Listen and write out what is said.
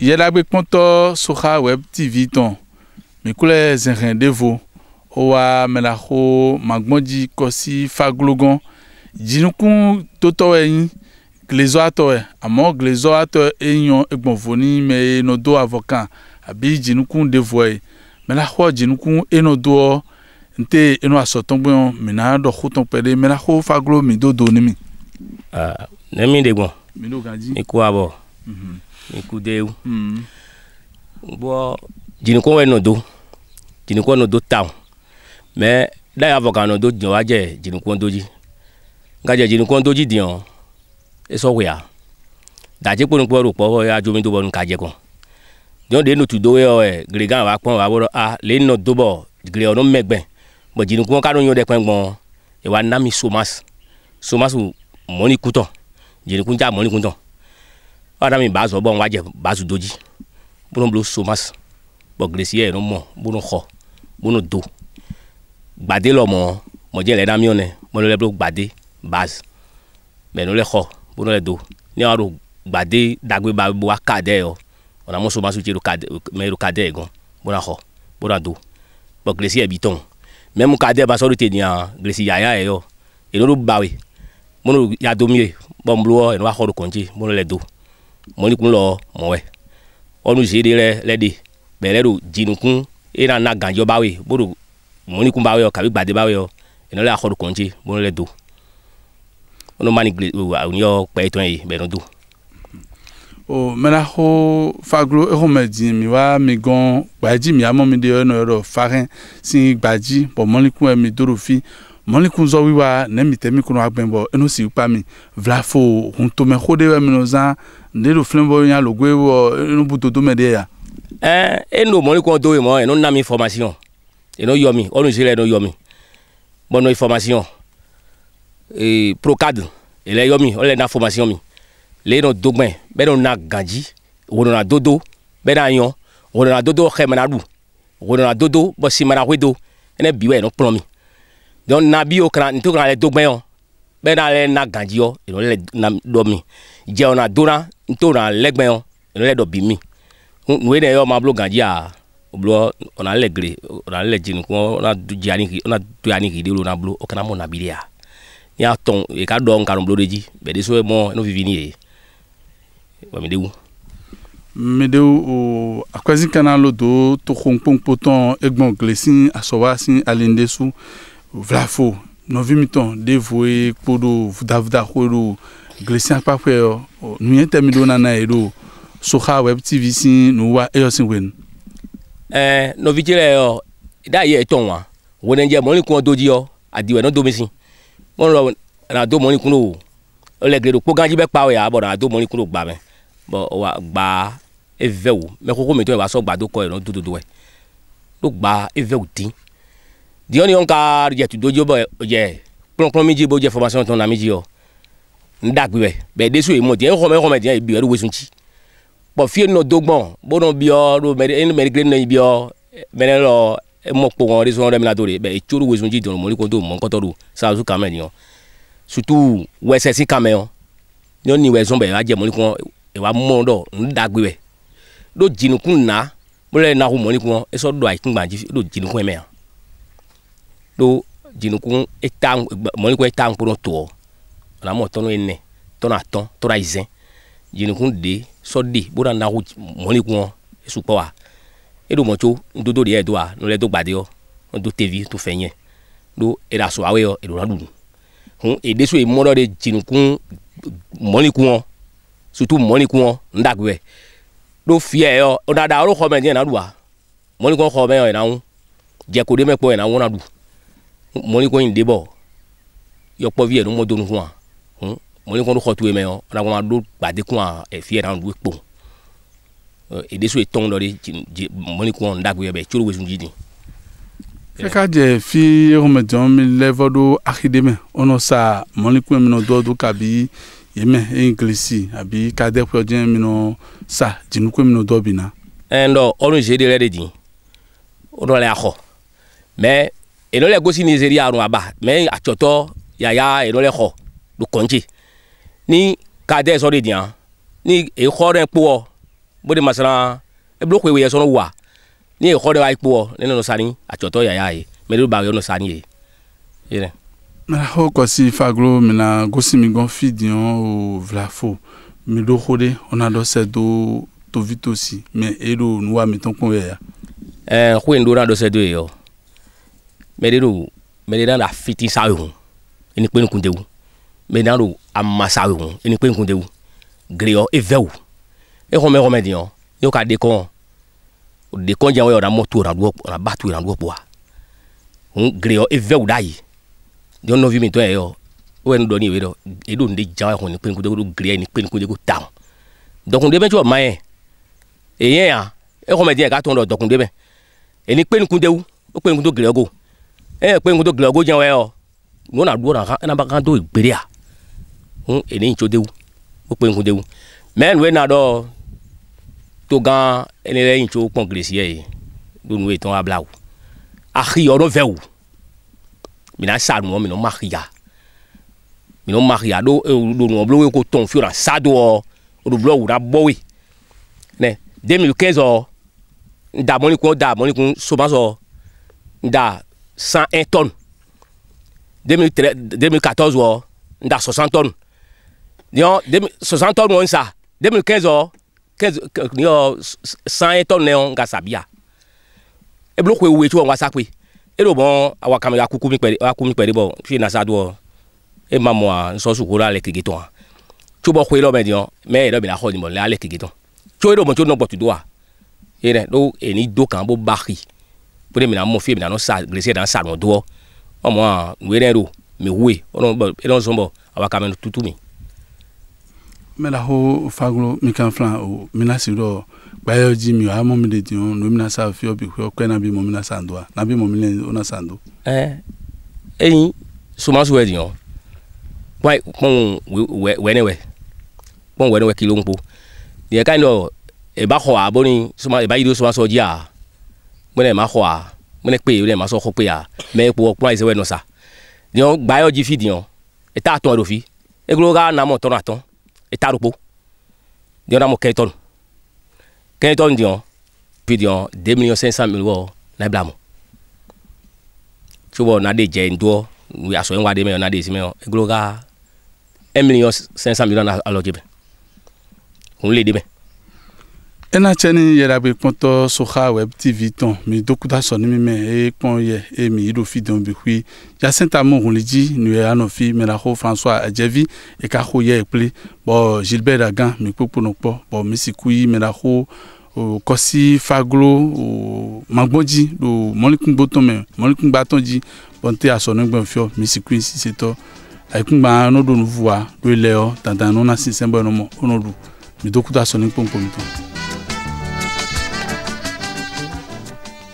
ye la gbe kpɔtɔ soxa web tv tɔn mi kple zehɛn ɖevo wowa me la xo magbɔdzi kɔsi faglogɔn dzinukun totɔ enyi glezɔ atɔɛ amɔ glezɔ atɔ eyɔn egbɔnvo ni me e nɔ do avɔ kan abi dzinukun ɖevoɛ me la xɔ dzinukun enɔ doɔ nte enɔ asɔtɔn gbɛn mina dɔ xotɔn pɛ de me la xo faglo mi do do ni mi. Ah, ne mi de gbɔn mi ko abɔ. Mhm ikudeu mm. bɔ jiniko wɛ nɔ do jiniko nɔ do town mɛ da yà fɔ k'anɔ do diɲɔ wa jɛ jiniko doji nka jɛ jiniko doji diɲɔ esɔwia dati kpɔnu kpɔru kpɔ ya jomi do bɔ nu k'adze kɔ diɲɔ de nu tu do yɔ ɛ glegan wa kpɔn wa wɔrɔ a le nɔ do bɔ glegan nu mɛgbɛ bɔn jiniko kanu yɔ dɛ kpɛn gbɔn ewa nami somas somasu mɔni kutɔ jiniko ja mɔni kutɔ ọ̀rọ̀ mi bá sọ bọ́ wọn wájẹ bá su doji bọ́n bolo somas bọ́ gilesi yẹ yẹrẹ mọ̀ bọ́n xɔ bọ́n do gbade lọ mọ̀ mọ̀jẹ́ lẹ́ dami ọ̀nẹ́ mọ̀nà lẹ́ bolo gbade baz mẹ̀nu lẹ́ xɔ bọ́n lẹ́ do ní wàá do gbade dagbe ba bo aka dẹ yọ ọ̀nà mọ̀ somas tse mẹ̀rù ka dẹ yẹ gan bọ́n xɔ bọ́n do bọ́ gilesi yẹ bi tɔn mẹ́mu ka dẹ basọ́ do te nia gilesi yaya yẹ yọ ènìyàn do bawe mọ̀nà yadomi yẹ bọ́n bolo ẹnu wa xɔ do kɔntse mọ̀nà lẹ́ do mɔnikun lɔ mɔwɛ ɔnu zi de rɛ lɛ de bɛlɛ do dzinukun ena na gadzɔ ba we bo mɔnikun ba kabi gbade ba we yɔ eno le axɔ do do ono mani gbe o awo yɔ kpɛ etɔn ye bɛ do. o mena xɔ faglo exɔ me dzi mi wa mi gɔn gbadzi mi amɔ mi de yɔ enɔ yɔ dɔ si gbadzi bɔn mɔnikun yɛ mi do fi mɔlikunzɔ wiwa ne mi tɛ mi kɔnɔ agbɛnbɔ eno si kpa mi vlafo huntome xo de wɛ minɛ zan ne do filɛ bɔ yan logo wɔ eno bu dodo de ya. ɛ eno mɔlikun do yen mɔ eno na mi formation eno yɔ mi ɔnu eno yɔ mi bɔn no formation ee procad ele yɔ ɔlɛ na formation mi le no dogbɛn bɛ no na ganji wo dodo bɛ na yɔn wo dodo xɛmɛ na du dodo bɔ simara hoe do ene biwɛ eno kplɔ mi donc nabi yiwo kana ntɛ kana lɛ dogbɛ yɔ bɛ na lɛ na gãdzi yɔ eno lɛ na dɔ mi dze ɔna do na ntɛ ona lɛgbɛ yɔ eno lɛ dɔ bi mi nue ne yɔ ma blo gãdzi aa blo ɔna lɛ gre ɔna lɛ dzinu kɔ ɔna do dzi anigi ɔna do anigi de lo na blo ɔkana mɔ nabi de ya ni a tɔn eka dɔ nka no blo de dzi bɛ de so mɔ eno vivi ni ye wɛmi de wu. meɖewo o akɔzi kana lo do to xɔ nkpɔnkpɔ tɔn egbɔn gli si asɔwa si alinde su. So vlafo nɔvi mi tɔn devoe kpo ɖo vudavuda ko ɖo glesia kpakpɛ yɔ nuyɛ tɛmi ɖo nana yi ɖo soxa web tv si nuwa eyɔ si wenu. ɛ nɔvi dzi lɛ yɔ da yɛ etɔn wa wonedze mɔni kun do dzi yɔ adiwɛ no domi si mɔlɔ na do mɔni kun o ole gbe do kpogã dzi bɛ kpa o ya bɔ na do mɔni kun o gba mɛ bɔn wa gba evɛ o mɛ koko mi tɔ yɛ e wa sɔ gbadokɔ yɛ no dododo yɛ no gba e e. evɛ o din diɲɔni yɔn ka jɛtudojo bɛ jɛ kplɔnkplɔn mi dzi bo jɛ formation tɔn na mi dzi yɔ n da gbɛ bɛ desu yi mɔ diɲɛ xɔmɛ xɔmɛ diɲɛ bi ɛri wosun tsi bɔn fie nɔ dogbɔn bonɔ biɔ ɖo mɛ enu mɛ gre nɔ yi biɔ mɛnɛ lɔ emɔkpo ŋɔ ɛdi sɔn ɖe mina do de bɛ etso ɖo wosun tsi dɔnɔ mɔli ko do e mɔ nkɔtɔ do sazu kamɛ ni yɔ sutu wɛsɛsi kamɛ yɔ nyɔni do ayi kun ɖo dzinuku eta mɔliku eta ŋkpɔnɔ tɔ lamɔ tɔnu ene tɔnu atɔ tɔnu ayize dzinuku de sɔde bona na ko mɔliku ŋɔ esukpɔ wa eɖo mɔtso dodo de yɛ doa nulɛ do gbade yɔ do tevi to fɛ nyɛ do eɖa sɔ awɛ yɔ eɖo na dunu hun edeso yi mɔdɔ de dzinuku mɔliku ŋɔ sutu mɔliku ŋɔ ŋdagbɛ ɖo fiɛ yɔ ɔnada ɔlɔ xɔmɛ diɛ na ɖua mɔliku ŋɔ xɔmɛ yɔ yɛ na ŋu dzɛko de mɛ na ŋu na mɔnikɔni de bɔ yɔkpɔ viɛ nu mɔdonu kuma hun mɔnikɔni xɔ tue mɛ yɔ ɔna kɔn ma do gbade kuma efiɛ na do ekpo edesu etɔn dɔ de mɔnikɔn dagbe bɛ tsoro wesu didi. kaka jɛ fi ehome jɔn mi lɛfɔ do akideme ɔnɔ sa mɔnikɔn mi na dɔ do kabi yemɛ englisi abi kadɛkɔ jɛn mi na sa jinukɔn mi na dɔ bi na. ɛn eh, dɔ ɔnu zede lɛ de di ɔnu lɛ akɔ mɛ eno le gosi nigeria arun aba mɛ atsɔtɔ yaya eno le xɔ do kɔntsi ni kadɛ sɔ de diã ni exɔ ɖe kpoɔ bo de masana ebloko ewe sɔ no ni exɔ ɖe wa kpoɔ e ne nɔnɔ sani atsɔtɔ yaya e, e. ye mɛ de do ba yɔ nɔ sani ye yɛrɛ. mɛlɛxɔ kɔsi faglo mina gosi mi gɔn fi diã o vlafo mi do xo de ɔna dɔ sɛ do tovitosi mɛ eɖo nuwa mi tɔn kun yɛ ya. ɛɛ eh, ko do na dɔ sɛ do yen yɔ meɗeɗo meɗeɗa la fiti sawe hu eni kpe ama sawe hu eni kpe evɛwu exɔmɛ xɔmɛ diɔ yɔ ka dekɔn dekɔn dza wɔyɔ na mɔtu na du na ba tu na du kpoa ŋu greyɔ evɛwu da yi diɔ nɔvi mi tɔ yɛ yɔ wo ɛnu dɔ ni yɛ dɔ eɖo nu de dza wɔyɔ eni kpe nukun dewu ɖo greyɔ eni kpe nukun dewu ta dɔkun de bɛ tsyɔ ma yɛ eyɛ ya exɔmɛ diɛ ka tɔn dɔ dɔkun de bɛ eni kpe nukun dewu o go e kpe ŋudo gilɛ go jɛn wɛ yɔ nona do na ena ba kan do gbere a ŋu ene ŋutsu dewu o kpe ŋu dewu mɛ nu ena dɔ to gã ene lɛ ŋutsu kpɔn gilesi yɛ do nu etɔn abla o axi yɔ no vɛ o mina sa nuɔ mina ma xia mina ma xia do e, do nuɔ blo wo e ko tɔn fi na sa do ɔ o do blo wura bɔ we nɛ 2015 ɔ nda mɔnikun ɔda mɔnikun somasɔ da cent un tonnes deux mille treize deux mille quatorze wɔ oh, n da soixante tonnes yɔ deux mille soixante tonnes wɔ oh, n sa deux mille quinze wɔ oh, quinze yɔ cent un tonnes nɛ nga et ebiloko ewu etsi wɔ nga sakpe eɖo bɔn awa kame bon kuku mi kpɛ ya kuku mi kpɛ de bɔ fi nasa do wɔ e ma mɔ nsɔsu ko la le kege tɔn tso bɔ koe lɔ a diɔ mɛ yɛrɛ bɛ la xɔ nimɔ le ale kege tɔn tso eɖo bɔn tso nɔ et do wa yɛrɛ do eni e do kan bo baxi pere mina mo fie mina no sa grese dan sa no do ọmọ a nwere ro mi we ọ̀nà bọ ẹ̀rọ sọ bọ àwa kà mẹnu tutu mi. mẹ́la ho fagolo mi kan filan o mina si rọ gbayọ ji mi o a mọ mi de di o nu mina sa fi ọbi fi ọpẹ nabi mọ mina sa do a nabi mọ mina o na sa do. ẹ ẹyin somasu wẹ di yan wọn kpọn wẹniwẹ kpọn wẹniwẹ kilo ń po yẹ ká ní ọ ẹ bá kọ àbọ ni ẹ bá yiri somasu ọjí à mune mahwa mune kpe mune maso ko kpe a me ko ko ise e we no sa dion gba yo ji fi dion e ta ton do fi e gro ga na mo ton aton e ta ropo dion na mo ke ton ke ton dion puis dion 2 millions 500 000 wo na e bla mo tu bo na de je ndo we aso en wa de na de si me e gro ga 1 million 500 000 na alo je be on le de me ena ni yɛrɛ bɛ kpɔntɔ soxa web tv tɔn mi dokuta sɔni mi mɛ eye kpɔn yɛ eye mi iɖo fi dɔn bi hui yasinta mohunlidzi nuyɛ e anɔfi mɛlako françois adzevi ekako yɛ ekple bɔn gilbert agan mi kpokponɔ kpɔ bɔn misi kuyi mɛlako o kɔsi faglo o magbɔdzi e o mɔlikungbotɔn mɛ mɔlikungbatɔn dzi bɔn te asɔnigbɛn fiɔ misi kuyi sisetɔ ayikungba n'o do nuvua do ilẹ̀ ɔ dandan n'o na sinsɛn bɔ yen nɔ mɔ mi dokuta sɔni kpɔnkpɔn mi